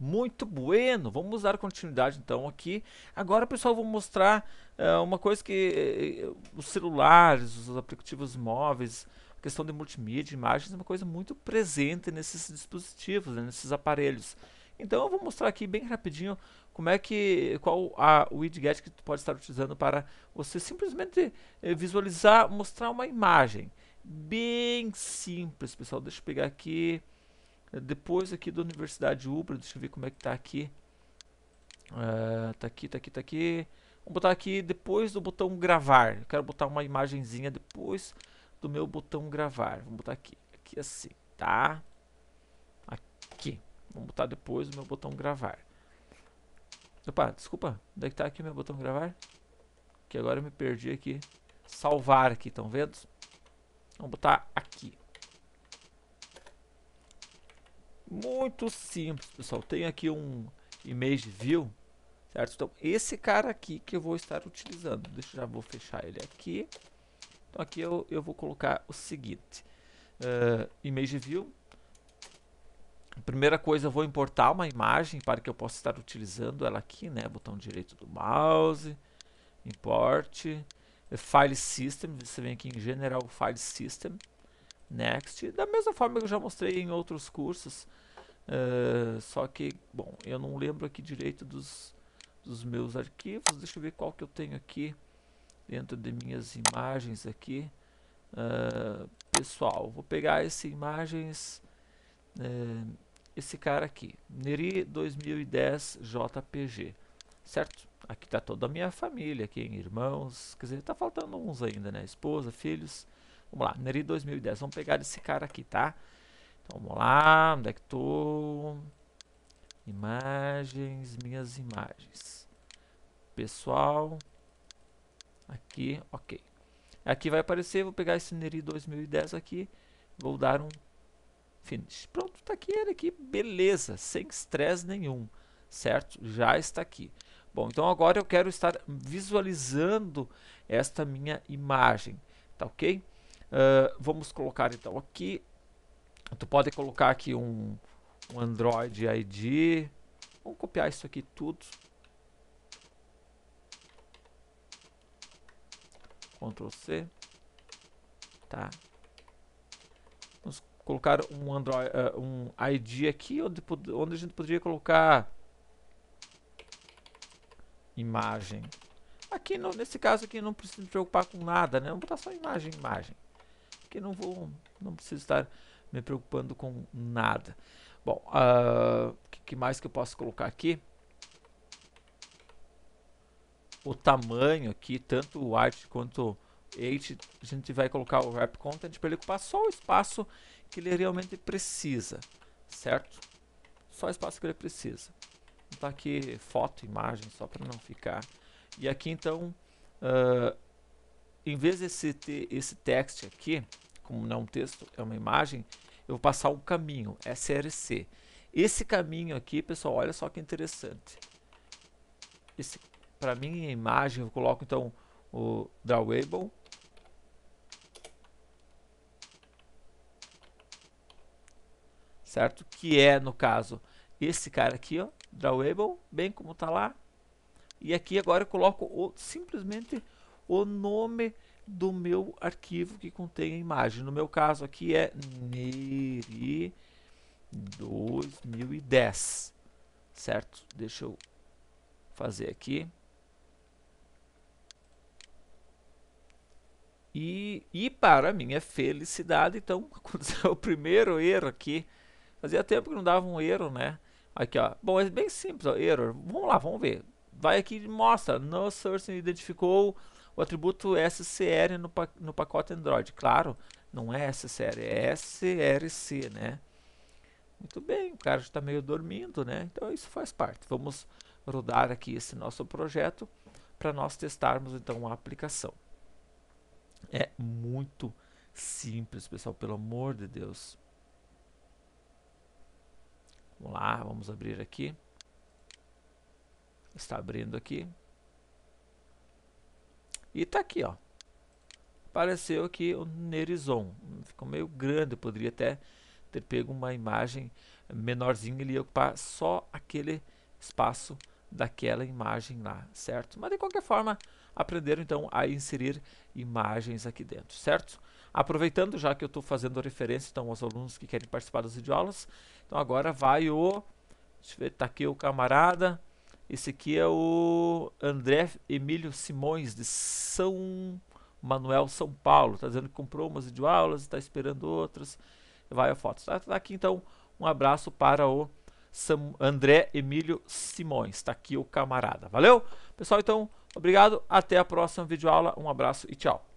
Muito bueno, vamos dar continuidade então aqui. Agora, pessoal, vou mostrar uh, uma coisa que uh, os celulares, os aplicativos móveis, a questão de multimídia, imagens, é uma coisa muito presente nesses dispositivos, né, nesses aparelhos. Então eu vou mostrar aqui bem rapidinho como é que qual a widget que tu pode estar utilizando para você simplesmente visualizar, mostrar uma imagem. Bem simples, pessoal. Deixa eu pegar aqui. Depois aqui da Universidade Ubra, deixa eu ver como é que tá aqui. Uh, tá aqui, tá aqui, tá aqui. Vou botar aqui depois do botão gravar. Eu quero botar uma imagenzinha depois do meu botão gravar. Vou botar aqui, aqui assim, tá? Aqui. Vou botar depois do meu botão gravar. Opa, desculpa. Onde é que tá aqui o meu botão gravar? Que agora eu me perdi aqui. Salvar aqui, estão vendo? Vamos botar aqui. Muito simples, pessoal. Tem aqui um image view, certo? Então, esse cara aqui que eu vou estar utilizando. Deixa eu já vou fechar ele aqui. Então, aqui eu, eu vou colocar o seguinte. Uh, ah, image view. Primeira coisa, eu vou importar uma imagem para que eu possa estar utilizando ela aqui, né? Botão direito do mouse, import, file system, você vem aqui em general file system, Next, da mesma forma que eu já mostrei em outros cursos, uh, só que, bom, eu não lembro aqui direito dos, dos meus arquivos, deixa eu ver qual que eu tenho aqui dentro de minhas imagens aqui. Uh, pessoal, vou pegar esse imagens, uh, esse cara aqui, Neri 2010 JPG, certo? Aqui está toda a minha família, aqui, irmãos, quer dizer, está faltando uns ainda, né? Esposa, filhos, Vamos lá, Neri 2010. Vamos pegar esse cara aqui, tá? Então vamos lá, onde é que tô? Imagens, minhas imagens. Pessoal. Aqui, ok. Aqui vai aparecer, vou pegar esse Neri 2010 aqui. Vou dar um finish. Pronto, tá aqui ele aqui. Beleza, sem estresse nenhum. Certo? Já está aqui. Bom, então agora eu quero estar visualizando esta minha imagem. Tá ok? Ah, vamos colocar então aqui. Tu pode colocar aqui um, um Android ID. Vamos copiar isso aqui tudo. Ctrl C. Tá. Vamos colocar um Android, uh, um ID aqui onde, onde a gente poderia colocar imagem. Aqui no, nesse caso aqui não precisa se preocupar com nada, né? Vamos botar só imagem, imagem que não vou, não preciso estar me preocupando com nada. Bom, o uh, ah, que, mais que eu posso colocar aqui? O tamanho aqui, tanto o art quanto H, a gente vai colocar o wrap content para ele ocupar só o espaço que ele realmente precisa, certo? Só o espaço que ele precisa. tá aqui foto, imagem, só para não ficar. E aqui então, uh, em vez desse esse text aqui, como não é um texto, é uma imagem, eu vou passar um caminho, SRC. Esse caminho aqui, pessoal, olha só que interessante. Para minha imagem, eu coloco então o drawable. Certo? Que é, no caso, esse cara aqui, ó, drawable, bem como está lá. E aqui agora eu coloco o, simplesmente o nome do meu arquivo que contém a imagem. No meu caso aqui é Neri 2010, certo? Deixa eu fazer aqui. E, e para minha felicidade, então, aconteceu o primeiro erro aqui. Fazia tempo que não dava um erro, né? Aqui, ó. Bom, é bem simples, ó, error. Vamos lá, vamos ver. Vai aqui e mostra. No source identificou o atributo SCR no, no pacote Android. Claro, não é SCR, é SRC, né? Muito bem, o cara está meio dormindo, né? Então isso faz parte. Vamos rodar aqui esse nosso projeto para nós testarmos então a aplicação. É muito simples, pessoal, pelo amor de Deus. Vamos lá, vamos abrir aqui. Está abrindo aqui. E está aqui, ó. Apareceu aqui o Nerizon. Hum, ficou meio grande, eu poderia até ter pego uma imagem menorzinha e ocupar só aquele espaço daquela imagem lá, certo? Mas de qualquer forma, aprenderam então a inserir imagens aqui dentro, certo? Aproveitando já que eu estou fazendo referência então aos alunos que querem participar das videoaulas, então agora vai o... deixa eu ver, está aqui o camarada, esse aqui é o André Emílio Simões, de São Manuel, São Paulo. Está dizendo que comprou umas videoaulas, está esperando outras. Vai a foto. Está tá aqui então um abraço para o Sam André Emílio Simões. Está aqui o camarada. Valeu? Pessoal, então, obrigado. Até a próxima videoaula. Um abraço e tchau.